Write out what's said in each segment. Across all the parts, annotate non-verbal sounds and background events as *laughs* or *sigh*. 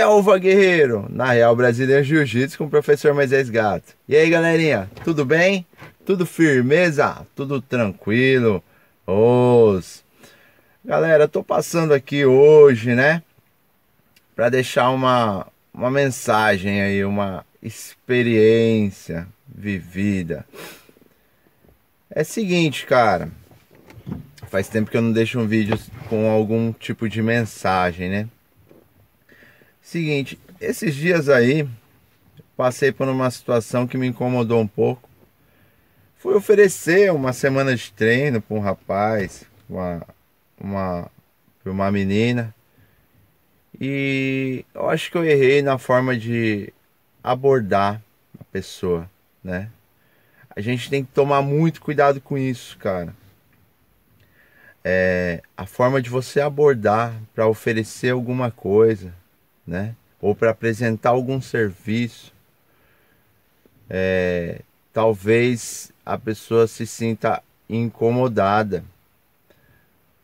Selva é Guerreiro, na Real Brasileira é Jiu-Jitsu com o professor Moisés é Gato. E aí galerinha, tudo bem? Tudo firmeza? Tudo tranquilo? Os... Galera, tô passando aqui hoje, né? Pra deixar uma, uma mensagem aí, uma experiência vivida. É seguinte, cara. Faz tempo que eu não deixo um vídeo com algum tipo de mensagem, né? Seguinte, esses dias aí passei por uma situação que me incomodou um pouco. Fui oferecer uma semana de treino para um rapaz, uma uma uma menina. E eu acho que eu errei na forma de abordar a pessoa, né? A gente tem que tomar muito cuidado com isso, cara. É, a forma de você abordar para oferecer alguma coisa, né? ou para apresentar algum serviço, é, talvez a pessoa se sinta incomodada.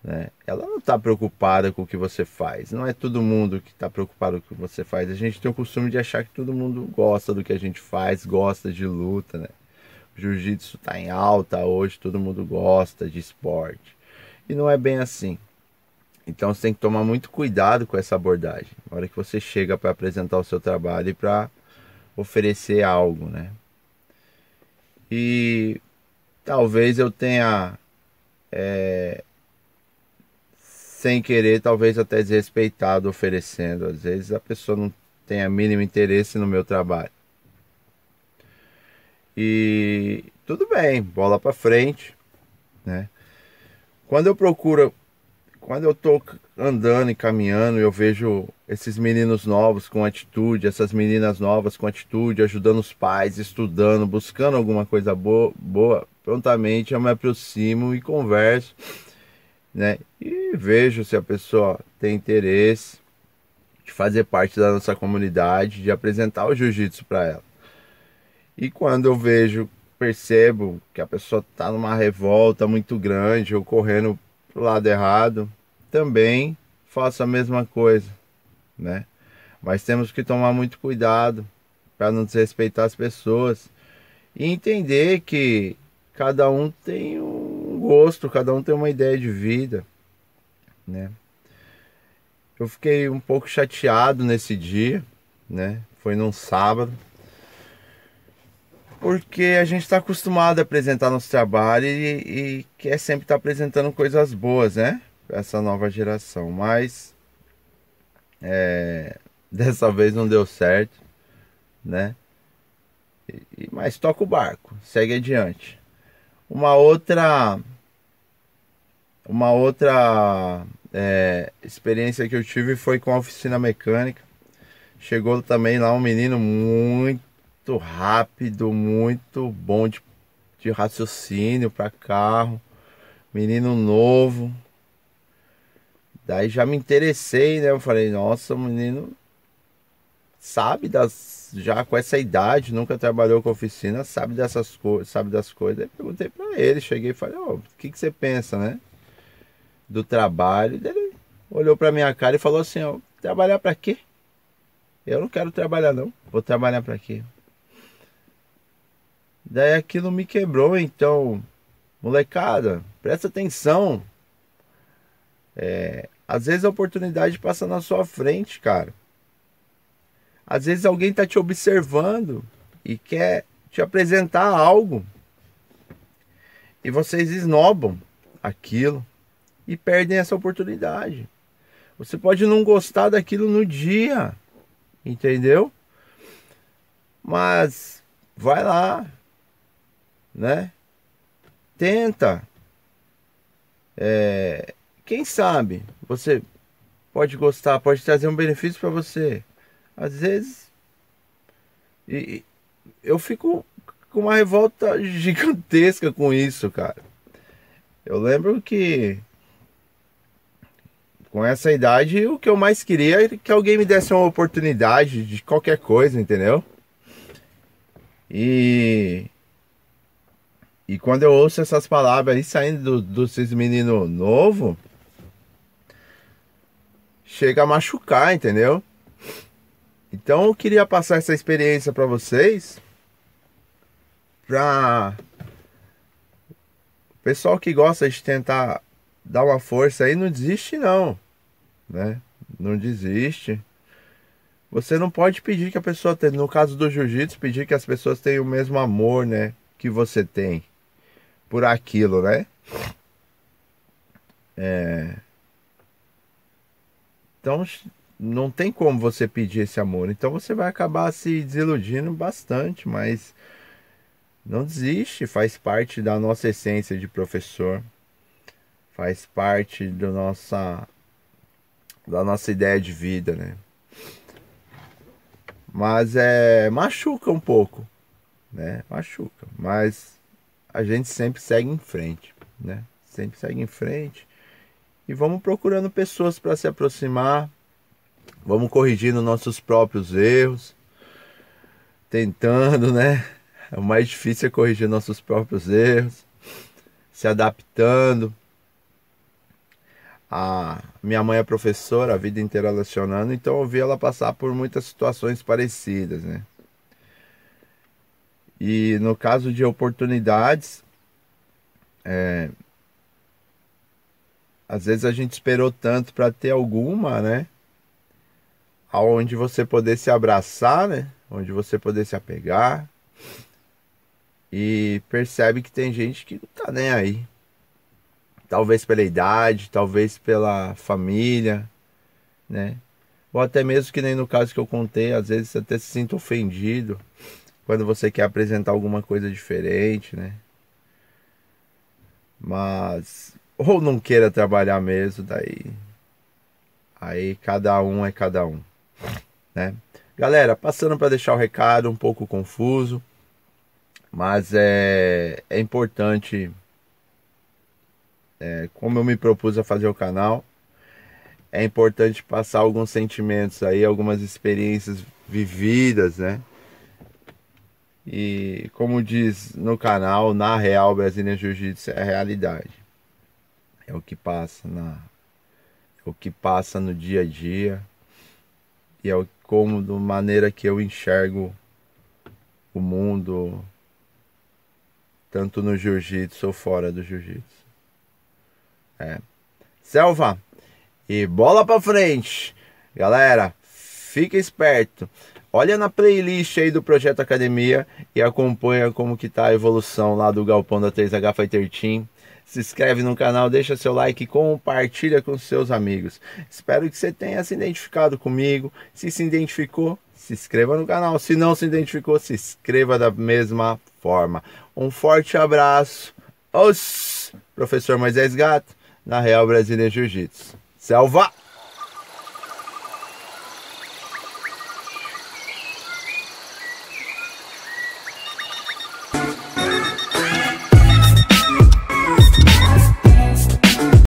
Né? Ela não está preocupada com o que você faz. Não é todo mundo que está preocupado com o que você faz. A gente tem o costume de achar que todo mundo gosta do que a gente faz, gosta de luta. Né? Jiu-jitsu está em alta hoje, todo mundo gosta de esporte. E não é bem assim. Então você tem que tomar muito cuidado com essa abordagem. Na hora que você chega para apresentar o seu trabalho e para oferecer algo, né? E talvez eu tenha, é, sem querer, talvez até desrespeitado oferecendo. Às vezes a pessoa não tenha mínimo interesse no meu trabalho. E tudo bem, bola para frente, né? Quando eu procuro quando eu tô andando e caminhando, eu vejo esses meninos novos com atitude, essas meninas novas com atitude, ajudando os pais, estudando, buscando alguma coisa boa, boa prontamente eu me aproximo e converso, né? E vejo se a pessoa tem interesse de fazer parte da nossa comunidade, de apresentar o jiu-jitsu para ela. E quando eu vejo, percebo que a pessoa está numa revolta muito grande ou correndo pro lado errado, também faça a mesma coisa, né? Mas temos que tomar muito cuidado para não desrespeitar as pessoas e entender que cada um tem um gosto, cada um tem uma ideia de vida, né? Eu fiquei um pouco chateado nesse dia, né? Foi num sábado. Porque a gente está acostumado a apresentar nosso trabalho e, e quer sempre estar tá apresentando coisas boas, né? essa nova geração. Mas é, *laughs* dessa vez não deu certo, né? E, mas toca o barco, segue adiante. Uma outra, uma outra é, experiência que eu tive foi com a oficina mecânica. Chegou também lá um menino muito rápido, muito bom de, de raciocínio para carro, menino novo, Daí já me interessei, né? Eu falei, nossa, o menino sabe das. Já com essa idade, nunca trabalhou com oficina, sabe dessas coisas, sabe das coisas. Aí perguntei pra ele, cheguei e falei, ó, oh, o que, que você pensa, né? Do trabalho. Daí ele olhou pra minha cara e falou assim, ó, trabalhar pra quê? Eu não quero trabalhar não. Vou trabalhar pra quê? Daí aquilo me quebrou, então. Molecada, presta atenção. É, às vezes a oportunidade passa na sua frente, cara. Às vezes alguém tá te observando e quer te apresentar algo. E vocês esnobam aquilo e perdem essa oportunidade. Você pode não gostar daquilo no dia, entendeu? Mas vai lá, né? Tenta é, quem sabe você pode gostar, pode trazer um benefício para você. Às vezes e, eu fico com uma revolta *laughs* gigantesca com isso, cara. Eu lembro que com essa idade, o que eu mais queria era que alguém me desse uma oportunidade de qualquer coisa, entendeu? E e quando eu ouço essas palavras aí saindo do, do meninos novo, chega a machucar, entendeu? Então eu queria passar essa experiência para vocês, pra pessoal que gosta de tentar dar uma força aí, não desiste não, né? Não desiste. Você não pode pedir que a pessoa tenha, no caso do jiu-jitsu, pedir que as pessoas tenham o mesmo amor, né, que você tem por aquilo, né? É, então não tem como você pedir esse amor. Então você vai acabar se desiludindo bastante, mas não desiste, faz parte da nossa essência de professor. Faz parte do nossa da nossa ideia de vida, né? Mas é machuca um pouco, né? Machuca, mas a gente sempre segue em frente, né? Sempre segue em frente e vamos procurando pessoas para se aproximar, vamos corrigindo nossos próprios erros, tentando, né? O mais difícil é corrigir nossos próprios erros, se adaptando. A minha mãe é professora, a vida inteira lecionando, então eu vi ela passar por muitas situações parecidas, né? E no caso de oportunidades, é, às vezes a gente esperou tanto para ter alguma, né? Onde você poder se abraçar, né? Onde você poder se apegar. E percebe que tem gente que não tá nem aí. Talvez pela idade, talvez pela família, né? Ou até mesmo que nem no caso que eu contei, às vezes você até se sinta ofendido quando você quer apresentar alguma coisa diferente, né? Mas ou não queira trabalhar mesmo, daí aí cada um é cada um, né? Galera, passando para deixar o recado um pouco confuso, mas é, é importante, é, como eu me propus a fazer o canal, é importante passar alguns sentimentos aí, algumas experiências vividas, né? E como diz no canal, na real, Brasília Jiu-Jitsu é a realidade é o que passa na é o que passa no dia a dia e é como da maneira que eu enxergo o mundo tanto no jiu-jitsu ou fora do jiu-jitsu. É. Selva e bola para frente. Galera, fica esperto. Olha na playlist aí do Projeto Academia e acompanha como que tá a evolução lá do galpão da 3H Fighter Team se inscreve no canal, deixa seu like e compartilha com seus amigos. Espero que você tenha se identificado comigo. Se se identificou, se inscreva no canal. Se não se identificou, se inscreva da mesma forma. Um forte abraço. Os professor Moisés Gato, na Real Brasília Jiu-Jitsu. Selva!